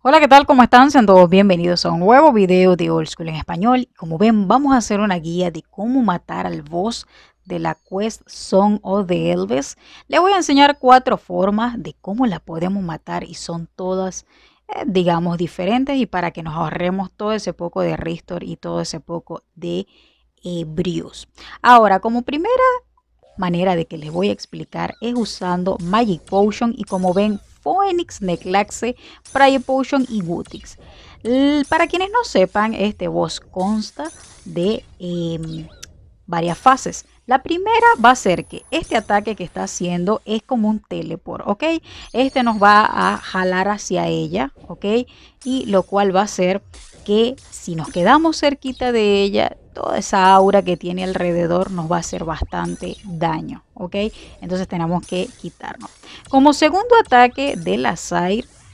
Hola, ¿qué tal? ¿Cómo están? Sean todos bienvenidos a un nuevo video de Old School en español. Como ven, vamos a hacer una guía de cómo matar al boss de la Quest Song o de Elves Le voy a enseñar cuatro formas de cómo la podemos matar y son todas, eh, digamos, diferentes y para que nos ahorremos todo ese poco de restore y todo ese poco de ebrios. Ahora, como primera manera de que les voy a explicar es usando Magic Potion y como ven, Phoenix, Neclaxe, Prayer Potion y Gutix. Para quienes no sepan, este boss consta de em, varias fases. La primera va a ser que este ataque que está haciendo es como un teleport, ¿ok? Este nos va a jalar hacia ella, ¿ok? Y lo cual va a ser que si nos quedamos cerquita de ella, toda esa aura que tiene alrededor nos va a hacer bastante daño, ¿ok? Entonces tenemos que quitarnos. Como segundo ataque de la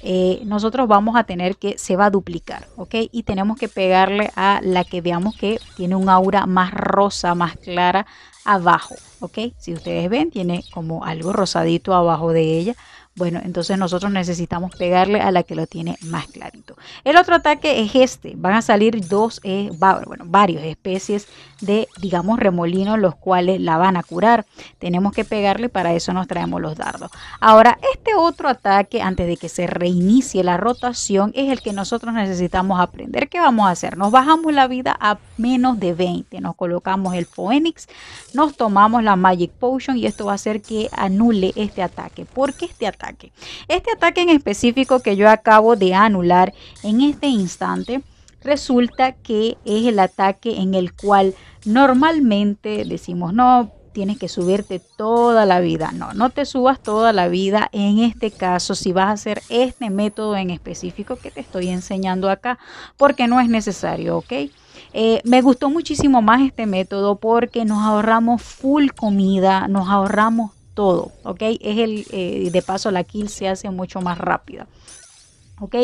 eh, nosotros vamos a tener que, se va a duplicar, ¿ok? Y tenemos que pegarle a la que veamos que tiene un aura más rosa, más clara abajo, ¿ok? Si ustedes ven, tiene como algo rosadito abajo de ella bueno, entonces nosotros necesitamos pegarle a la que lo tiene más clarito. El otro ataque es este. Van a salir dos, eh, bueno, varias especies de, digamos, remolinos, los cuales la van a curar. Tenemos que pegarle, para eso nos traemos los dardos. Ahora, este otro ataque, antes de que se reinicie la rotación, es el que nosotros necesitamos aprender. ¿Qué vamos a hacer? Nos bajamos la vida a menos de 20. Nos colocamos el Phoenix, nos tomamos la Magic Potion y esto va a hacer que anule este ataque. ¿Por este ataque? Este ataque en específico que yo acabo de anular en este instante resulta que es el ataque en el cual normalmente decimos no tienes que subirte toda la vida. No, no te subas toda la vida. En este caso, si vas a hacer este método en específico que te estoy enseñando acá, porque no es necesario, ¿ok? Eh, me gustó muchísimo más este método porque nos ahorramos full comida, nos ahorramos todo, ¿ok? Es el, eh, de paso la kill se hace mucho más rápida. ¿Ok?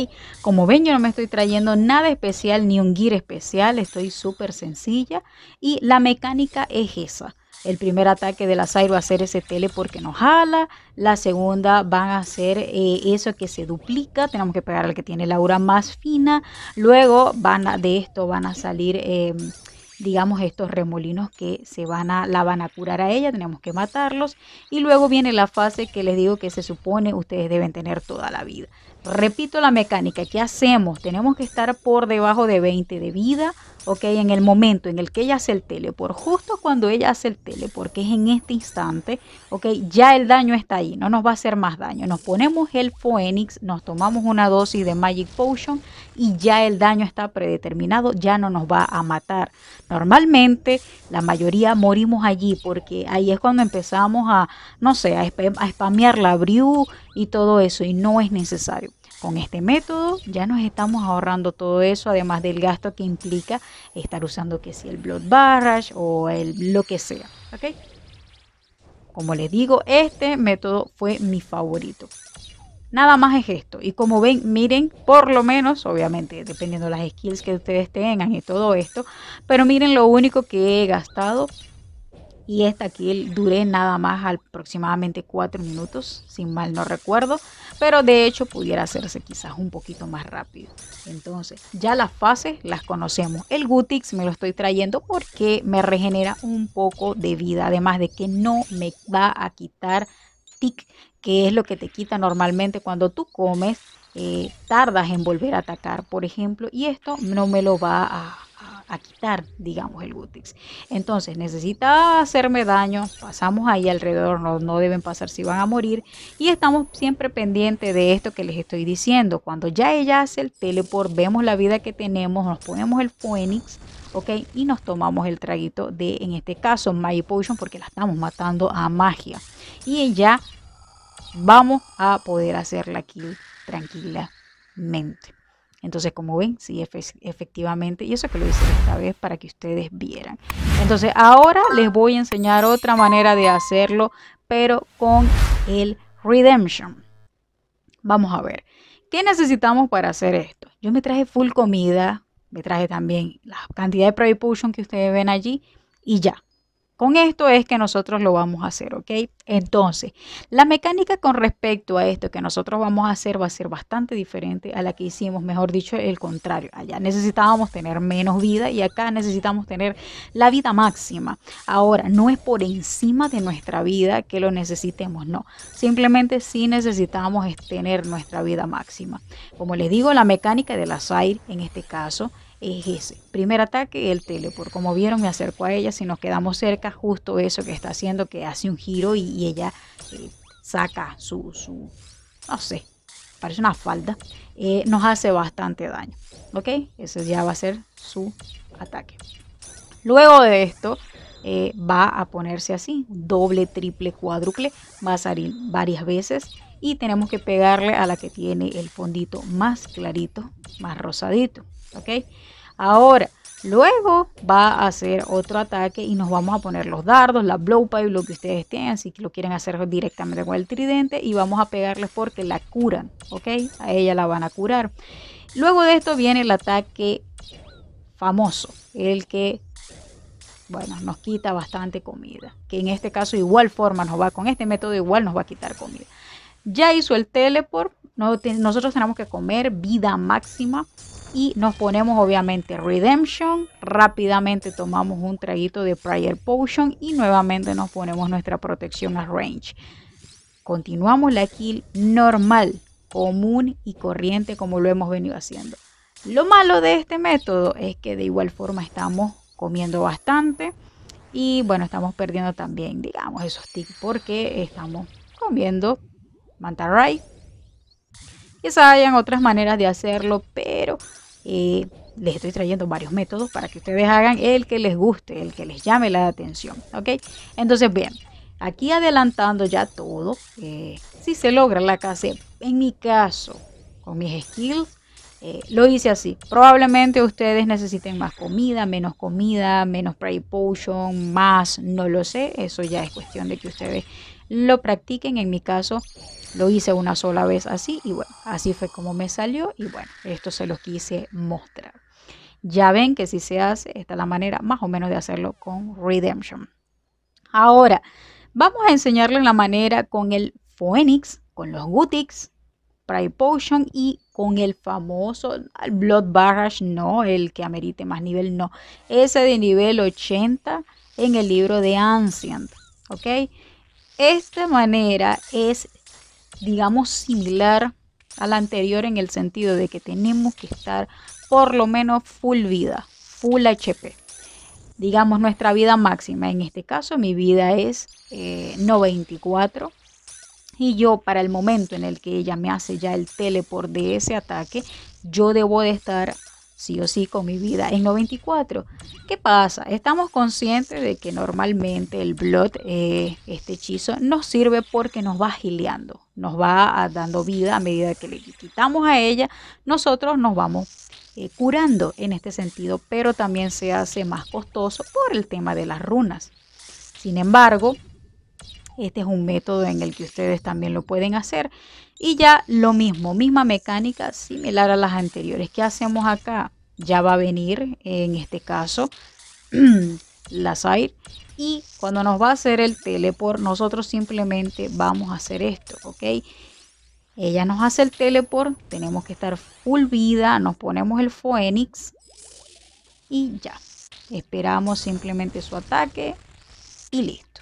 Como ven, yo no me estoy trayendo nada especial ni un gear especial, estoy súper sencilla y la mecánica es esa. El primer ataque de la Zyro va a ser ese tele porque nos jala. La segunda van a ser eh, eso que se duplica. Tenemos que pegar al que tiene la aura más fina. Luego van a, de esto van a salir... Eh, digamos, estos remolinos que se van a, la van a curar a ella, tenemos que matarlos. Y luego viene la fase que les digo que se supone ustedes deben tener toda la vida. Repito la mecánica, ¿qué hacemos? Tenemos que estar por debajo de 20 de vida, ok, en el momento en el que ella hace el teleport, justo cuando ella hace el tele, porque es en este instante, ok, ya el daño está ahí, no nos va a hacer más daño. Nos ponemos el Phoenix, nos tomamos una dosis de Magic Potion y ya el daño está predeterminado, ya no nos va a matar. Normalmente la mayoría morimos allí porque ahí es cuando empezamos a, no sé, a, spamear la Brew, y todo eso y no es necesario. Con este método ya nos estamos ahorrando todo eso, además del gasto que implica estar usando que si el blood barrage o el lo que sea. ok Como les digo, este método fue mi favorito. Nada más es esto. Y como ven, miren, por lo menos, obviamente, dependiendo de las skills que ustedes tengan y todo esto, pero miren lo único que he gastado y esta aquí duré nada más aproximadamente 4 minutos, Sin mal no recuerdo, pero de hecho pudiera hacerse quizás un poquito más rápido. Entonces, ya las fases las conocemos. El Gutix me lo estoy trayendo porque me regenera un poco de vida, además de que no me va a quitar tic, que es lo que te quita normalmente cuando tú comes, eh, tardas en volver a atacar, por ejemplo, y esto no me lo va a a, quitar, digamos, el Gutex. Entonces, necesita hacerme daño, pasamos ahí alrededor, no, no deben pasar si van a morir, y estamos siempre pendientes de esto que les estoy diciendo. Cuando ya ella hace el teleport, vemos la vida que tenemos, nos ponemos el phoenix ¿ok? Y nos tomamos el traguito de, en este caso, my Potion, porque la estamos matando a magia. Y ya vamos a poder hacerla la kill tranquilamente. Entonces, como ven, sí, efectivamente, y eso que lo hice esta vez para que ustedes vieran. Entonces, ahora les voy a enseñar otra manera de hacerlo, pero con el Redemption. Vamos a ver, ¿qué necesitamos para hacer esto? Yo me traje full comida, me traje también la cantidad de Prey Potion que ustedes ven allí y ya. Con esto es que nosotros lo vamos a hacer, ¿ok? Entonces, la mecánica con respecto a esto que nosotros vamos a hacer va a ser bastante diferente a la que hicimos, mejor dicho, el contrario. Allá necesitábamos tener menos vida y acá necesitamos tener la vida máxima. Ahora, no es por encima de nuestra vida que lo necesitemos, no. Simplemente sí necesitamos tener nuestra vida máxima. Como les digo, la mecánica de del SAIR, en este caso es ese. Primer ataque, el teleport. Como vieron, me acerco a ella. Si nos quedamos cerca, justo eso que está haciendo, que hace un giro y, ella eh, saca su, su, no sé, parece una falda, eh, nos hace bastante daño. ¿Ok? Ese ya va a ser su ataque. Luego de esto, eh, va a ponerse así, doble, triple, cuádruple, va a salir varias veces y tenemos que pegarle a la que tiene el fondito más clarito, más rosadito, ¿ok? Ahora, luego va a hacer otro ataque y nos vamos a poner los dardos, la blowpipe, lo que ustedes tengan, si lo quieren hacer directamente con el tridente y vamos a pegarle porque la curan, ¿ok? A ella la van a curar. Luego de esto viene el ataque famoso, el que bueno, nos quita bastante comida. Que en este caso igual forma nos va, con este método igual nos va a quitar comida. Ya hizo el teleport. Nosotros tenemos que comer vida máxima. Y nos ponemos obviamente Redemption. Rápidamente tomamos un traguito de Prior Potion. Y nuevamente nos ponemos nuestra protección a range. Continuamos la kill normal, común y corriente como lo hemos venido haciendo. Lo malo de este método es que de igual forma estamos comiendo bastante y bueno, estamos perdiendo también, digamos, esos ticks porque estamos comiendo ray, Quizá hayan otras maneras de hacerlo, pero eh, les estoy trayendo varios métodos para que ustedes hagan el que les guste, el que les llame la atención. ¿Ok? Entonces, bien, aquí adelantando ya todo, eh, si se logra la case. en mi caso, con mis skills, eh, lo hice así. Probablemente ustedes necesiten más comida, menos comida, menos pray potion, más, no lo sé. Eso ya es cuestión de que ustedes lo practiquen. En mi caso, lo hice una sola vez así y bueno, así fue como me salió y bueno, esto se los quise mostrar. Ya ven que si se hace, esta es la manera más o menos de hacerlo con Redemption. Ahora, vamos a enseñarles la manera con el Phoenix, con los Gutix, Pride Potion y con el famoso Blood Barrage, no, el que amerite más nivel, no. Ese de nivel 80 en el libro de Ancient, ¿ok? Esta manera es digamos, similar a la anterior en el sentido de que tenemos que estar por lo menos full vida, full HP. Digamos nuestra vida máxima. En este caso mi vida es 94. Eh, y yo para el momento en el que ella me hace ya el teleport de ese ataque, yo debo de estar sí o sí con mi vida en 94. ¿Qué pasa? Estamos conscientes de que normalmente el Blood, eh, este hechizo, nos sirve porque nos va giliando, nos va ah, dando vida a medida que le quitamos a ella, nosotros nos vamos eh, curando en este sentido, pero también se hace más costoso por el tema de las runas. Sin embargo, este es un método en el que ustedes también lo pueden hacer. Y ya lo mismo, misma mecánica similar a las anteriores. ¿Qué hacemos acá? Ya va a venir, en este caso, la side. Y cuando nos va a hacer el teleport, nosotros simplemente vamos a hacer esto, ¿ok? Ella nos hace el teleport, tenemos que estar full vida, nos ponemos el Phoenix y ya. Esperamos simplemente su ataque y listo.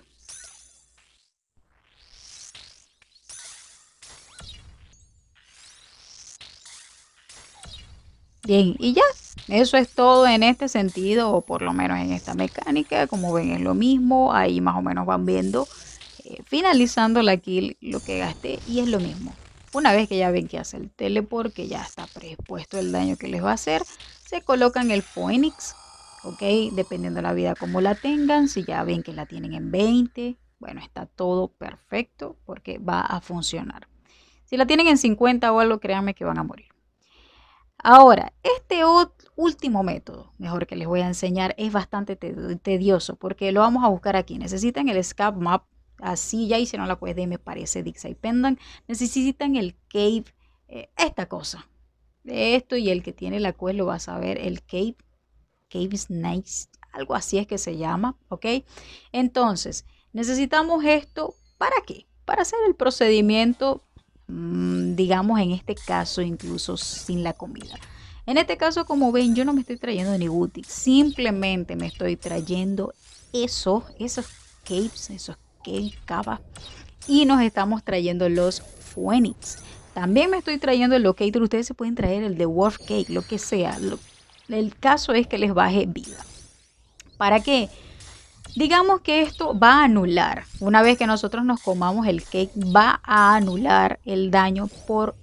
Bien, y ya, eso es todo en este sentido, o por lo menos en esta mecánica. Como ven, es lo mismo. Ahí más o menos van viendo, eh, finalizando la kill lo que gasté, y es lo mismo. Una vez que ya ven que hace el teleport, que ya está presupuesto el daño que les va a hacer, se colocan el Phoenix, ¿ok? Dependiendo la vida como la tengan, si ya ven que la tienen en 20, bueno, está todo perfecto porque va a funcionar. Si la tienen en 50 o algo, créanme que van a morir. Ahora, este último método, mejor que les voy a enseñar, es bastante tedioso porque lo vamos a buscar aquí. Necesitan el scap map, así ya hicieron la QSD, me parece, Dixie Necesitan el cave, eh, esta cosa. Esto y el que tiene la quest lo vas a ver, el cave, cave algo así es que se llama, ¿ok? Entonces, necesitamos esto, ¿para qué? Para hacer el procedimiento Mm, digamos en este caso incluso sin la comida. En este caso, como ven, yo no me estoy trayendo ni útil simplemente me estoy trayendo eso, esos capes, esos cake cava y nos estamos trayendo los Phoenix. También me estoy trayendo el Locator, ustedes se pueden traer el de Wolf Cake, lo que sea. el caso es que les baje vida. ¿Para qué? Digamos que esto va a anular, una vez que nosotros nos comamos el cake, va a anular el daño por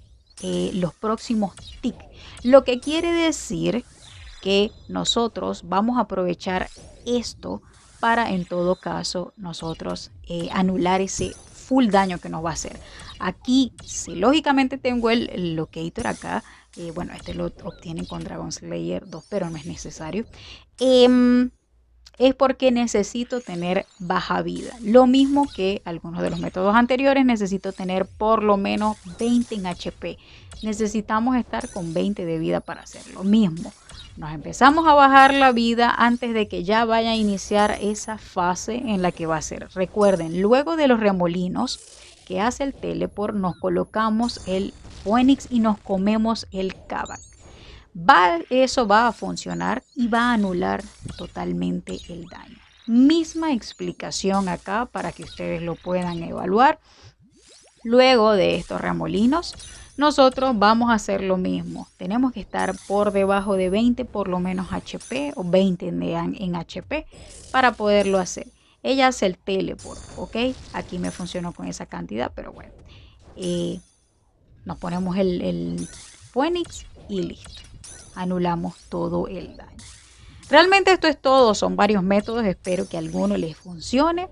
eh, los próximos tic. Lo que quiere decir que nosotros vamos a aprovechar esto para en todo caso nosotros eh, anular ese full daño que nos va a hacer. Aquí, si lógicamente tengo el, locator acá, eh, bueno, este lo obtienen con Dragon Slayer 2, pero no es necesario. Em, es porque necesito tener baja vida. Lo mismo que algunos de los métodos anteriores, necesito tener por lo menos 20 en HP. Necesitamos estar con 20 de vida para hacer lo mismo. Nos empezamos a bajar la vida antes de que ya vaya a iniciar esa fase en la que va a ser. Recuerden, luego de los remolinos que hace el teleport, nos colocamos el Phoenix y nos comemos el Kabak. eso va a funcionar y va a anular totalmente el daño. Misma explicación acá para que ustedes lo puedan evaluar. Luego de estos remolinos, nosotros vamos a hacer lo mismo. Tenemos que estar por debajo de 20 por lo menos HP o 20 en, HP para poderlo hacer. Ella hace el teleport, ¿ok? Aquí me funcionó con esa cantidad, pero bueno. Eh, nos ponemos el, el Phoenix y listo. Anulamos todo el daño. Realmente esto es todo, son varios métodos, espero que alguno les funcione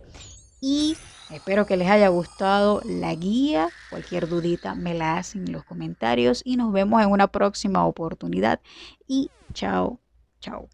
y espero que les haya gustado la guía. Cualquier dudita me la hacen en los comentarios y nos vemos en una próxima oportunidad y chao, chao.